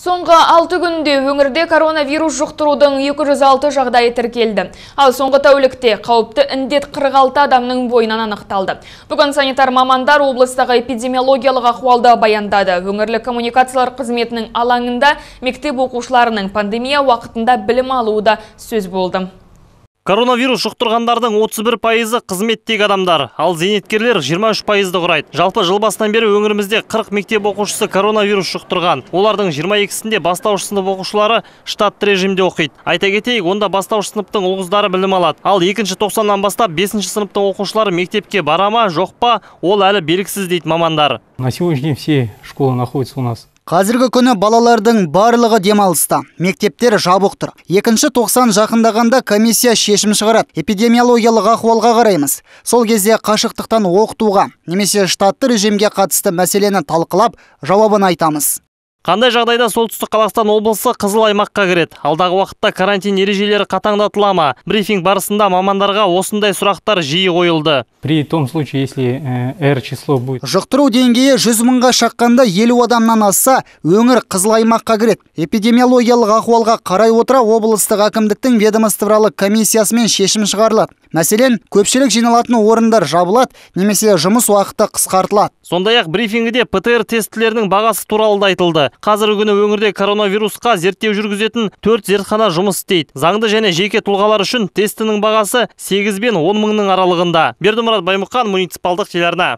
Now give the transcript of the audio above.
Соңғы 6 күнде өңірде коронавирус жұқтырудың 206 жағдайы тіркелді. Ал соңғы тәулікте қауіпті үндет 46 адамның бойынан анықталды. Бүгін санитар мамандар облыстағы эпидемиологиялық ахуалды баяндады. Өңірлік коммуникациялар қызметінің алаңында мектеп оқушыларының пандемия уақытында білім алуы да сөз болды. Коронавирус жұқтырғандардың 31 пайызы қызметтегі адамдар, ал зейнеткерлер 23 пайызды құрайды. Жалпы жыл басынан бері өңірімізде 40 мектеп оқушысы коронавирус жұқтырған. Олардың 22-сінде бастауыш сынып оқушылары штат режимде оқиды. Айта кетейік, онда бастауыш сыныптың ұлғыздары білім алады. Ал 2-ші 90-нан бастап 5-ші сыныптың оқушылары мектепке барама, ма, жоқ па, ол әлі белгісіз дейді мамандар. На сегодняшний день все школы находятся у нас қазіргі күні балалардың барлығы демалыста мектептер жабық тұр екінші тоқсан жақындағанда комиссия шешім шығарады эпидемиологиялық ахуалға қараймыз сол кезде қашықтықтан оқытуға немесе штатты режимге қатысты мәселені талқылап жауабын айтамыз Қандай жағдайда солтүстік Қазақстан облысы қызыл аймаққа кіреді? Алдағы уақытта карантин ережелері қатаңдатыла ма? Брифинг барысында мамандарға осындай сұрақтар жиі қойылды. При том случае, если р э, число будет. Жұқтыру деңгейі 100 мыңға шаққанда 50 адамнан асса, өңір қызыл аймаққа кіреді. Эпидемиологиялық ахуалға қарай отыра облыстық әкімдіктің ведомствоаралық комиссиясымен шешім шығарылады мәселен көпшілік жиналатын орындар жабылады немесе жұмыс уақыты қысқартылады сондай ақ брифингіде птр тестілерінің бағасы туралы да айтылды қазіргі күні өңірде коронавирусқа зерттеу жүргізетін төрт зертхана жұмыс істейді заңды және жеке тұлғалар үшін тестінің бағасы 8 бен он мыңның аралығында бердімұрат баймұқан муниципалдық телеарна